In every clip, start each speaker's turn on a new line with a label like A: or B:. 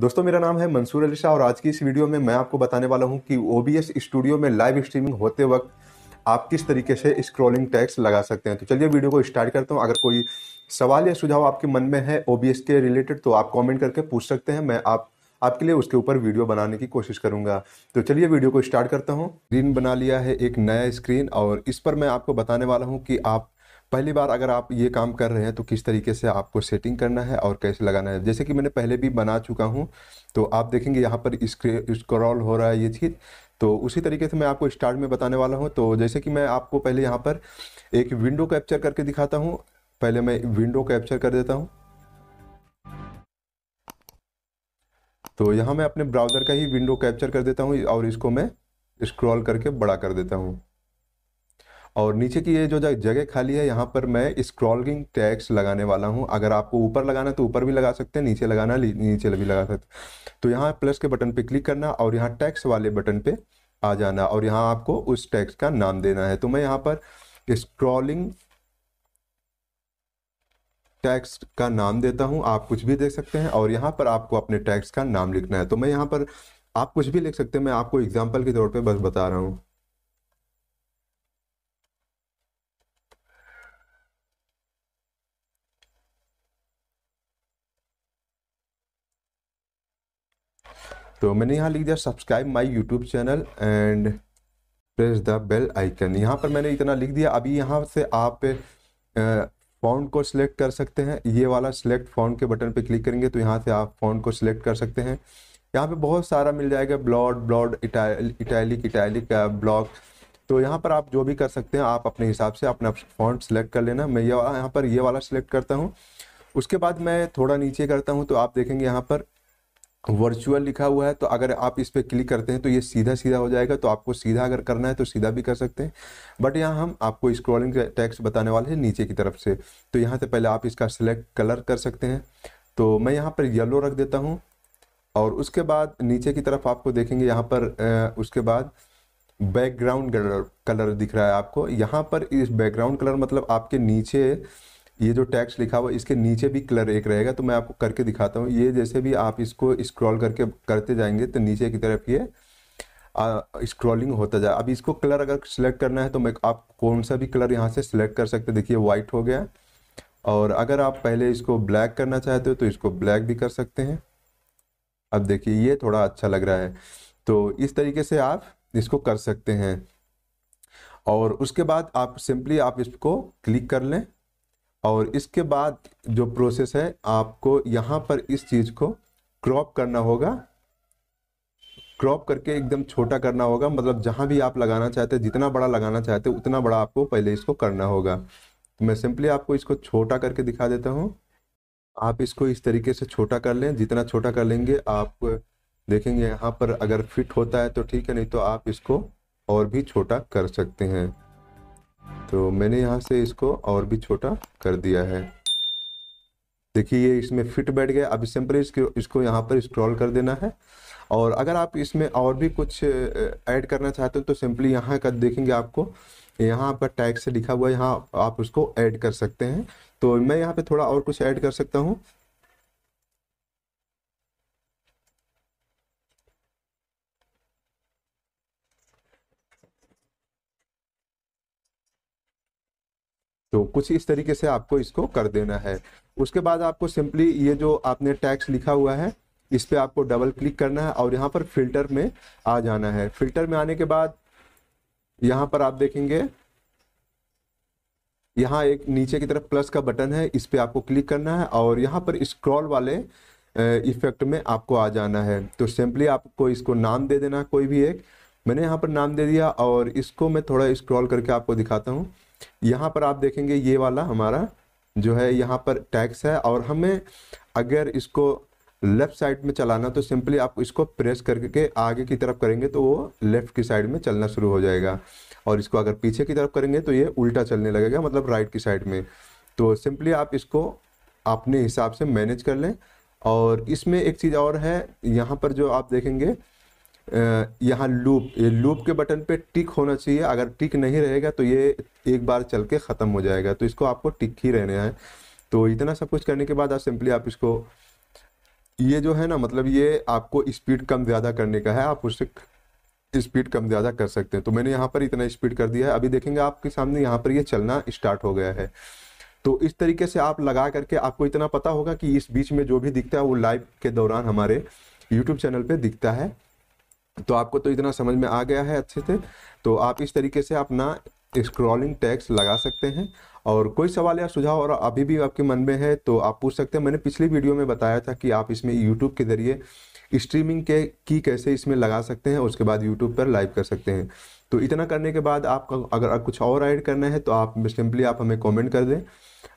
A: दोस्तों मेरा नाम है मंसूर अली शाह और आज की इस वीडियो में मैं आपको बताने वाला हूं कि ओ स्टूडियो में लाइव स्ट्रीमिंग होते वक्त आप किस तरीके से स्क्रॉलिंग टैक्स लगा सकते हैं तो चलिए वीडियो को स्टार्ट करता हूं अगर कोई सवाल या सुझाव आपके मन में है ओ के रिलेटेड तो आप कॉमेंट करके पूछ सकते हैं मैं आप आपके लिए उसके ऊपर वीडियो बनाने की कोशिश करूंगा तो चलिए वीडियो को स्टार्ट करता हूँ स्क्रीन बना लिया है एक नया स्क्रीन और इस पर मैं आपको बताने वाला हूँ कि आप पहली बार अगर आप ये काम कर रहे हैं तो किस तरीके से आपको सेटिंग करना है और कैसे लगाना है जैसे कि मैंने पहले भी बना चुका हूँ तो आप देखेंगे यहाँ पर स्क्रॉल हो रहा है ये चीज़ तो उसी तरीके से मैं आपको स्टार्ट में बताने वाला हूँ तो जैसे कि मैं आपको पहले यहाँ पर एक विंडो कैप्चर करके दिखाता हूँ पहले मैं विंडो कैप्चर कर देता हूँ तो यहाँ मैं अपने ब्राउज़र का ही विंडो कैप्चर कर देता हूँ और इसको मैं स्क्रॉल करके बड़ा कर देता हूँ और नीचे की ये जो जगह खाली है यहाँ पर मैं स्क्रॉलिंग टैक्स लगाने वाला हूँ अगर आपको ऊपर लगाना तो ऊपर भी लगा सकते हैं नीचे लगाना नीचे भी लगा सकते हैं तो यहाँ प्लस के बटन पर क्लिक करना और यहाँ टैक्स वाले बटन पर आ जाना और यहाँ आपको उस टैक्स का नाम देना है तो मैं यहाँ पर स्क्रॉलिंग टैक्स का नाम देता हूँ आप कुछ भी देख सकते हैं और यहाँ पर आपको अपने टैक्स का नाम लिखना है तो मैं यहाँ पर आप कुछ भी लिख सकते हैं मैं आपको एग्जाम्पल के तौर पर बस बता रहा हूँ तो मैंने यहाँ लिख दिया subscribe my YouTube channel and press the bell icon यहाँ पर मैंने इतना लिख दिया अभी यहाँ से आप फ़ॉन्ट को सिलेक्ट कर सकते हैं ये वाला सिलेक्ट फ़ॉन्ट के बटन पे क्लिक करेंगे तो यहाँ से आप फ़ॉन्ट को सिलेक्ट कर सकते हैं यहाँ पे बहुत सारा मिल जाएगा bold bold italic italic block तो यहाँ पर आप जो भी कर सकते हैं आप अपने हिसाब से अपना फॉन्ट सेलेक्ट कर लेना मैं ये यह यहाँ पर ये वाला सिलेक्ट करता हूँ उसके बाद मैं थोड़ा नीचे करता हूँ तो आप देखेंगे यहाँ पर वर्चुअल लिखा हुआ है तो अगर आप इस पर क्लिक करते हैं तो ये सीधा सीधा हो जाएगा तो आपको सीधा अगर करना है तो सीधा भी कर सकते हैं बट यहाँ हम आपको स्क्रॉलिंग टैक्स बताने वाले हैं नीचे की तरफ से तो यहाँ से पहले आप इसका सिलेक्ट कलर कर सकते हैं तो मैं यहाँ पर येलो रख देता हूँ और उसके बाद नीचे की तरफ आपको देखेंगे यहाँ पर उसके बाद बैकग्राउंड कलर कलर दिख रहा है आपको यहाँ पर इस बैकग्राउंड कलर मतलब आपके नीचे ये जो टैक्स लिखा हुआ इसके नीचे भी कलर एक रहेगा तो मैं आपको करके दिखाता हूँ ये जैसे भी आप इसको स्क्रॉल करके करते जाएंगे तो नीचे की तरफ ये स्क्रॉलिंग होता जाए अब इसको कलर अगर सिलेक्ट करना है तो मैं आप कौन सा भी कलर यहाँ से सिलेक्ट कर सकते देखिए वाइट हो गया और अगर आप पहले इसको ब्लैक करना चाहते हो तो इसको ब्लैक भी कर सकते हैं अब देखिए ये थोड़ा अच्छा लग रहा है तो इस तरीके से आप इसको कर सकते हैं और उसके बाद आप सिंपली आप इसको क्लिक कर लें और इसके बाद जो प्रोसेस है आपको यहाँ पर इस चीज़ को क्रॉप करना होगा क्रॉप करके एकदम छोटा करना होगा मतलब जहाँ भी आप लगाना चाहते हैं जितना बड़ा लगाना चाहते हैं उतना बड़ा आपको पहले इसको करना होगा तो मैं सिंपली आपको इसको छोटा करके दिखा देता हूँ आप इसको इस तरीके से छोटा कर लें जितना छोटा कर लेंगे आप देखेंगे यहाँ पर अगर फिट होता है तो ठीक है नहीं तो आप इसको और भी छोटा कर सकते हैं तो मैंने यहाँ से इसको और भी छोटा कर दिया है देखिए ये इसमें फिट बैठ गया अब सिंपली इसको इसको यहाँ पर स्क्रॉल कर देना है और अगर आप इसमें और भी कुछ ऐड करना चाहते हो तो सिंपली यहाँ का देखेंगे आपको यहाँ पर टैग से लिखा हुआ है यहाँ आप उसको ऐड कर सकते हैं तो मैं यहाँ पे थोड़ा और कुछ ऐड कर सकता हूँ तो कुछ इस तरीके से आपको इसको कर देना है उसके बाद आपको सिंपली ये जो आपने टैक्स लिखा हुआ है इस पर आपको डबल क्लिक करना है और यहाँ पर फिल्टर में आ जाना है फिल्टर में आने के बाद यहाँ पर आप देखेंगे यहाँ एक नीचे की तरफ प्लस का बटन है इस पर आपको क्लिक करना है और यहाँ पर स्क्रॉल वाले इफेक्ट में आपको आ जाना है तो सिंपली आपको इसको नाम दे देना कोई भी एक मैंने यहाँ पर नाम दे दिया और इसको मैं थोड़ा स्क्रॉल करके आपको दिखाता हूँ यहाँ पर आप देखेंगे ये वाला हमारा जो है यहाँ पर टैक्स है और हमें अगर इसको लेफ़्ट साइड में चलाना तो सिंपली आप इसको प्रेस करके आगे की तरफ करेंगे तो वो लेफ़्ट की साइड में चलना शुरू हो जाएगा और इसको अगर पीछे की तरफ करेंगे तो ये उल्टा चलने लगेगा मतलब राइट की साइड में तो सिंपली आप इसको अपने हिसाब से मैनेज कर लें और इसमें एक चीज़ और है यहाँ पर जो आप देखेंगे यहाँ लूप ये लूप के बटन पे टिक होना चाहिए अगर टिक नहीं रहेगा तो ये एक बार चल के ख़त्म हो जाएगा तो इसको आपको टिक ही रहना है तो इतना सब कुछ करने के बाद आप सिंपली आप इसको ये जो है ना मतलब ये आपको स्पीड कम ज़्यादा करने का है आप उससे स्पीड कम ज़्यादा कर सकते हैं तो मैंने यहाँ पर इतना स्पीड कर दिया है अभी देखेंगे आपके सामने यहाँ पर ये चलना स्टार्ट हो गया है तो इस तरीके से आप लगा करके आपको इतना पता होगा कि इस बीच में जो भी दिखता है वो लाइव के दौरान हमारे यूट्यूब चैनल पे दिखता है तो आपको तो इतना समझ में आ गया है अच्छे से तो आप इस तरीके से अपना स्क्रॉलिंग टैक्स लगा सकते हैं और कोई सवाल या सुझाव और अभी भी आपके मन में है तो आप पूछ सकते हैं मैंने पिछली वीडियो में बताया था कि आप इसमें यूट्यूब के ज़रिए स्ट्रीमिंग के की कैसे इसमें लगा सकते हैं उसके बाद यूट्यूब पर लाइव कर सकते हैं तो इतना करने के बाद आपका अगर कुछ और ऐड करना है तो आप सिंपली आप हमें कॉमेंट कर दें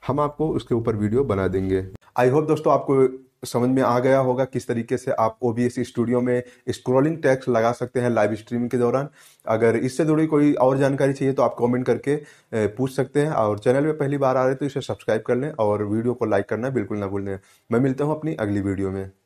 A: हम आपको उसके ऊपर वीडियो बना देंगे आई होप दोस्तों आपको समझ में आ गया होगा किस तरीके से आप ओ स्टूडियो e में स्क्रोलिंग टैक्स लगा सकते हैं लाइव स्ट्रीमिंग के दौरान अगर इससे जुड़ी कोई और जानकारी चाहिए तो आप कमेंट करके पूछ सकते हैं और चैनल में पहली बार आ रहे तो इसे सब्सक्राइब कर लें और वीडियो को लाइक करना बिल्कुल ना भूलें मैं मिलता हूँ अपनी अगली वीडियो में